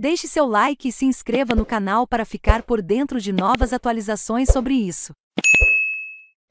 Deixe seu like e se inscreva no canal para ficar por dentro de novas atualizações sobre isso.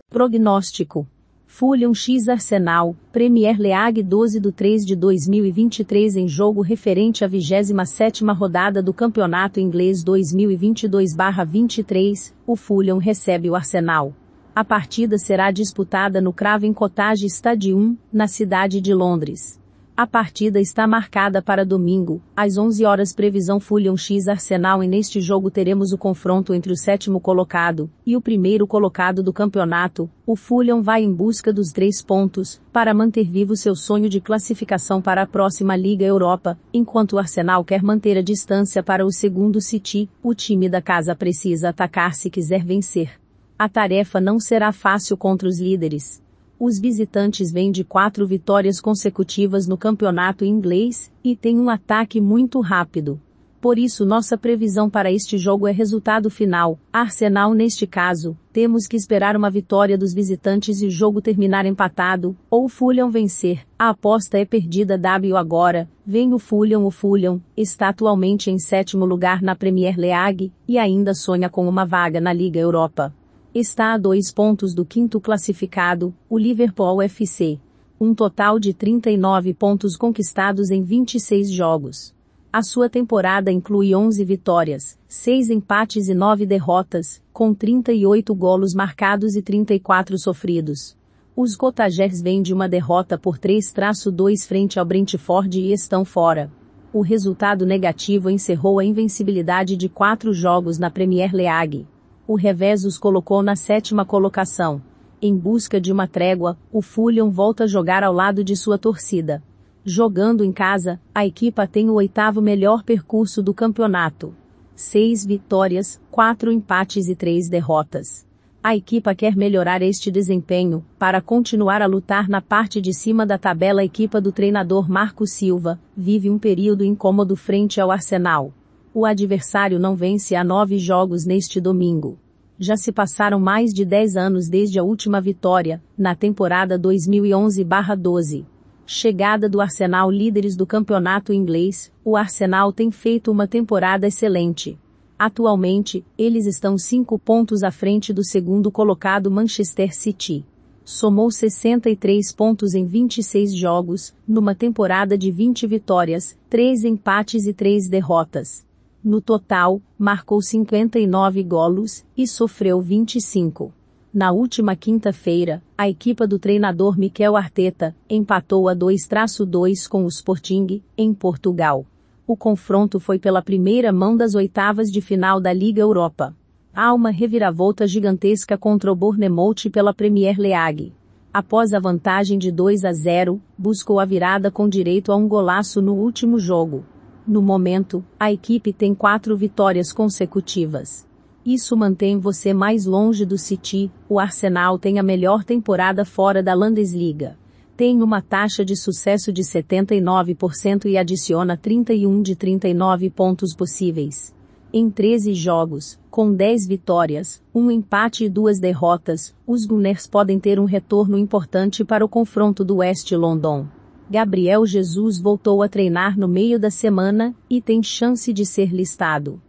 Prognóstico Fulham X Arsenal, Premier League 12 de 3 de 2023 em jogo referente à 27ª rodada do Campeonato Inglês 2022-23, o Fulham recebe o Arsenal. A partida será disputada no Craven Cottage Stadium, na cidade de Londres. A partida está marcada para domingo, às 11 horas previsão Fulham X Arsenal e neste jogo teremos o confronto entre o sétimo colocado e o primeiro colocado do campeonato. O Fulham vai em busca dos três pontos para manter vivo seu sonho de classificação para a próxima Liga Europa, enquanto o Arsenal quer manter a distância para o segundo City. O time da casa precisa atacar se quiser vencer. A tarefa não será fácil contra os líderes os visitantes vêm de quatro vitórias consecutivas no campeonato inglês e têm um ataque muito rápido. Por isso nossa previsão para este jogo é resultado final, Arsenal neste caso, temos que esperar uma vitória dos visitantes e o jogo terminar empatado, ou Fulham vencer, a aposta é perdida W agora, vem o Fulham o Fulham, está atualmente em sétimo lugar na Premier League, e ainda sonha com uma vaga na Liga Europa está a dois pontos do quinto classificado, o Liverpool FC. Um total de 39 pontos conquistados em 26 jogos. A sua temporada inclui 11 vitórias, 6 empates e 9 derrotas, com 38 golos marcados e 34 sofridos. Os Cotagers vêm de uma derrota por 3-2 frente ao Brentford e estão fora. O resultado negativo encerrou a invencibilidade de quatro jogos na Premier League o revés os colocou na sétima colocação. Em busca de uma trégua, o Fulham volta a jogar ao lado de sua torcida. Jogando em casa, a equipa tem o oitavo melhor percurso do campeonato. Seis vitórias, quatro empates e três derrotas. A equipa quer melhorar este desempenho, para continuar a lutar na parte de cima da tabela. A equipa do treinador Marco Silva vive um período incômodo frente ao Arsenal. O adversário não vence há nove jogos neste domingo. Já se passaram mais de dez anos desde a última vitória, na temporada 2011-12. Chegada do Arsenal líderes do campeonato inglês, o Arsenal tem feito uma temporada excelente. Atualmente, eles estão cinco pontos à frente do segundo colocado Manchester City. Somou 63 pontos em 26 jogos, numa temporada de 20 vitórias, 3 empates e 3 derrotas. No total, marcou 59 golos e sofreu 25. Na última quinta-feira, a equipa do treinador Miquel Arteta empatou a 2-2 com o Sporting, em Portugal. O confronto foi pela primeira mão das oitavas de final da Liga Europa. Há uma reviravolta gigantesca contra o Bournemouth pela Premier League. Após a vantagem de 2 a 0, buscou a virada com direito a um golaço no último jogo. No momento, a equipe tem quatro vitórias consecutivas. Isso mantém você mais longe do City. O Arsenal tem a melhor temporada fora da Landesliga. Tem uma taxa de sucesso de 79% e adiciona 31 de 39 pontos possíveis. Em 13 jogos, com 10 vitórias, um empate e duas derrotas, os Gunners podem ter um retorno importante para o confronto do West London. Gabriel Jesus voltou a treinar no meio da semana e tem chance de ser listado.